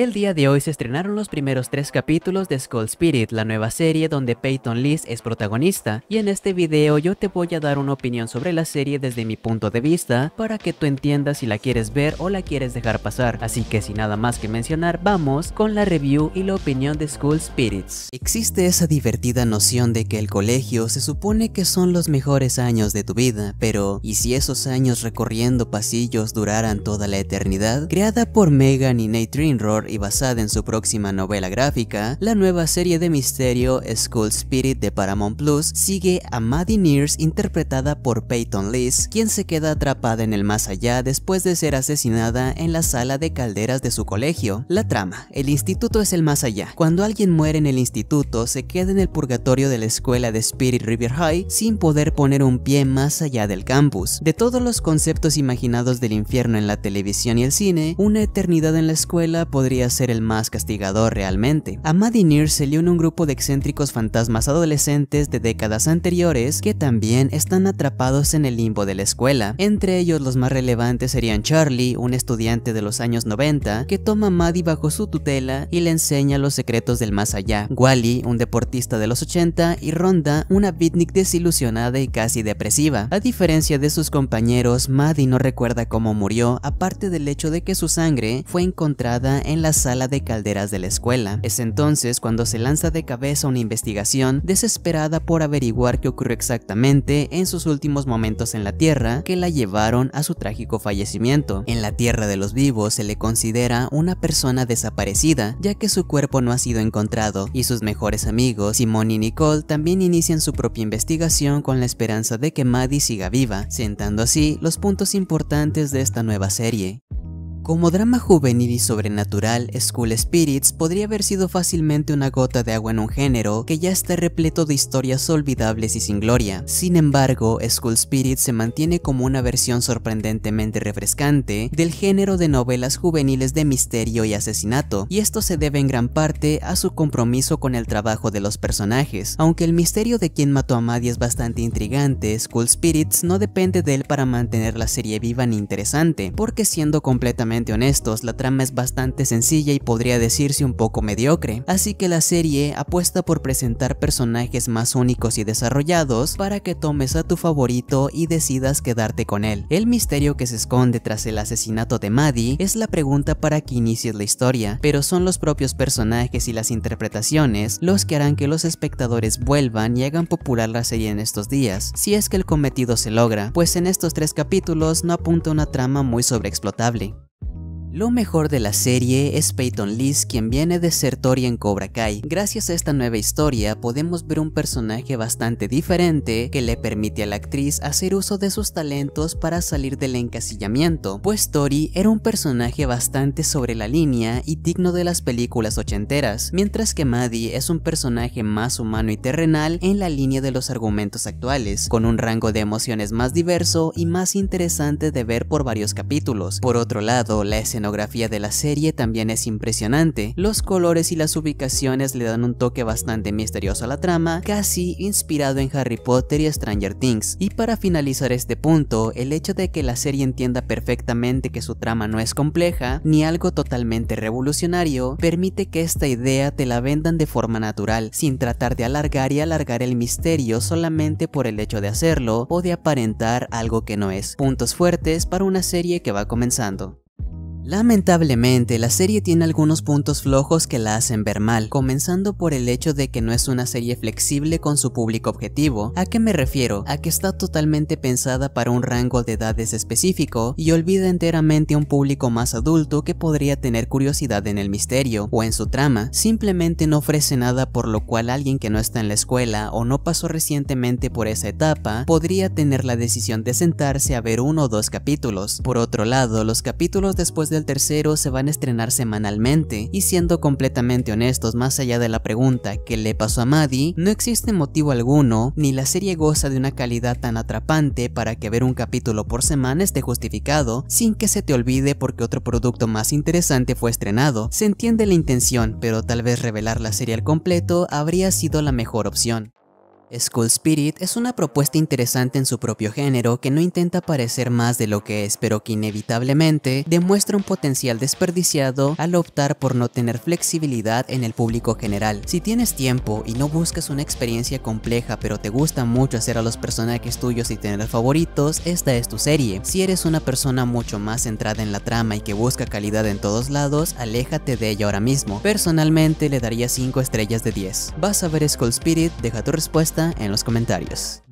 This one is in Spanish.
El día de hoy se estrenaron los primeros tres capítulos de Skull Spirit, la nueva serie donde Peyton List es protagonista, y en este video yo te voy a dar una opinión sobre la serie desde mi punto de vista para que tú entiendas si la quieres ver o la quieres dejar pasar, así que sin nada más que mencionar vamos con la review y la opinión de Skull Spirits. Existe esa divertida noción de que el colegio se supone que son los mejores años de tu vida, pero ¿y si esos años recorriendo pasillos duraran toda la eternidad? Creada por Megan y Nate Trinrod y basada en su próxima novela gráfica, la nueva serie de misterio School Spirit de Paramount Plus sigue a Maddie Nears interpretada por Peyton Liz, quien se queda atrapada en el más allá después de ser asesinada en la sala de calderas de su colegio. La trama, el instituto es el más allá. Cuando alguien muere en el instituto, se queda en el purgatorio de la escuela de Spirit River High sin poder poner un pie más allá del campus. De todos los conceptos imaginados del infierno en la televisión y el cine, una eternidad en la escuela podría ser el más castigador realmente. A Maddie Neer se le une un grupo de excéntricos fantasmas adolescentes de décadas anteriores que también están atrapados en el limbo de la escuela. Entre ellos los más relevantes serían Charlie, un estudiante de los años 90 que toma a Maddie bajo su tutela y le enseña los secretos del más allá, Wally, un deportista de los 80 y Ronda, una beatnik desilusionada y casi depresiva. A diferencia de sus compañeros, Maddie no recuerda cómo murió, aparte del hecho de que su sangre fue encontrada en la sala de calderas de la escuela. Es entonces cuando se lanza de cabeza una investigación desesperada por averiguar qué ocurrió exactamente en sus últimos momentos en la Tierra que la llevaron a su trágico fallecimiento. En la Tierra de los Vivos se le considera una persona desaparecida ya que su cuerpo no ha sido encontrado y sus mejores amigos Simón y Nicole también inician su propia investigación con la esperanza de que Maddie siga viva, sentando así los puntos importantes de esta nueva serie. Como drama juvenil y sobrenatural, School Spirits podría haber sido fácilmente una gota de agua en un género que ya está repleto de historias olvidables y sin gloria. Sin embargo, School Spirits se mantiene como una versión sorprendentemente refrescante del género de novelas juveniles de misterio y asesinato, y esto se debe en gran parte a su compromiso con el trabajo de los personajes. Aunque el misterio de quién mató a Maddie es bastante intrigante, School Spirits no depende de él para mantener la serie viva ni interesante, porque siendo completamente honestos, la trama es bastante sencilla y podría decirse un poco mediocre, así que la serie apuesta por presentar personajes más únicos y desarrollados para que tomes a tu favorito y decidas quedarte con él. El misterio que se esconde tras el asesinato de Maddie es la pregunta para que inicies la historia, pero son los propios personajes y las interpretaciones los que harán que los espectadores vuelvan y hagan popular la serie en estos días, si es que el cometido se logra, pues en estos tres capítulos no apunta una trama muy sobreexplotable. Lo mejor de la serie es Peyton Liz, quien viene de ser Tori en Cobra Kai. Gracias a esta nueva historia podemos ver un personaje bastante diferente que le permite a la actriz hacer uso de sus talentos para salir del encasillamiento, pues Tori era un personaje bastante sobre la línea y digno de las películas ochenteras, mientras que Maddie es un personaje más humano y terrenal en la línea de los argumentos actuales, con un rango de emociones más diverso y más interesante de ver por varios capítulos. Por otro lado, la escena escenografía de la serie también es impresionante. Los colores y las ubicaciones le dan un toque bastante misterioso a la trama, casi inspirado en Harry Potter y Stranger Things. Y para finalizar este punto, el hecho de que la serie entienda perfectamente que su trama no es compleja, ni algo totalmente revolucionario, permite que esta idea te la vendan de forma natural, sin tratar de alargar y alargar el misterio solamente por el hecho de hacerlo o de aparentar algo que no es. Puntos fuertes para una serie que va comenzando. Lamentablemente, la serie tiene algunos puntos flojos que la hacen ver mal, comenzando por el hecho de que no es una serie flexible con su público objetivo. ¿A qué me refiero? A que está totalmente pensada para un rango de edades específico y olvida enteramente a un público más adulto que podría tener curiosidad en el misterio o en su trama. Simplemente no ofrece nada por lo cual alguien que no está en la escuela o no pasó recientemente por esa etapa podría tener la decisión de sentarse a ver uno o dos capítulos. Por otro lado, los capítulos después de tercero se van a estrenar semanalmente, y siendo completamente honestos más allá de la pregunta que le pasó a Maddie, no existe motivo alguno, ni la serie goza de una calidad tan atrapante para que ver un capítulo por semana esté justificado, sin que se te olvide porque otro producto más interesante fue estrenado. Se entiende la intención, pero tal vez revelar la serie al completo habría sido la mejor opción. School Spirit es una propuesta interesante en su propio género que no intenta parecer más de lo que es, pero que inevitablemente demuestra un potencial desperdiciado al optar por no tener flexibilidad en el público general. Si tienes tiempo y no buscas una experiencia compleja pero te gusta mucho hacer a los personajes tuyos y tener favoritos, esta es tu serie. Si eres una persona mucho más centrada en la trama y que busca calidad en todos lados, aléjate de ella ahora mismo. Personalmente le daría 5 estrellas de 10. Vas a ver School Spirit, deja tu respuesta en los comentarios.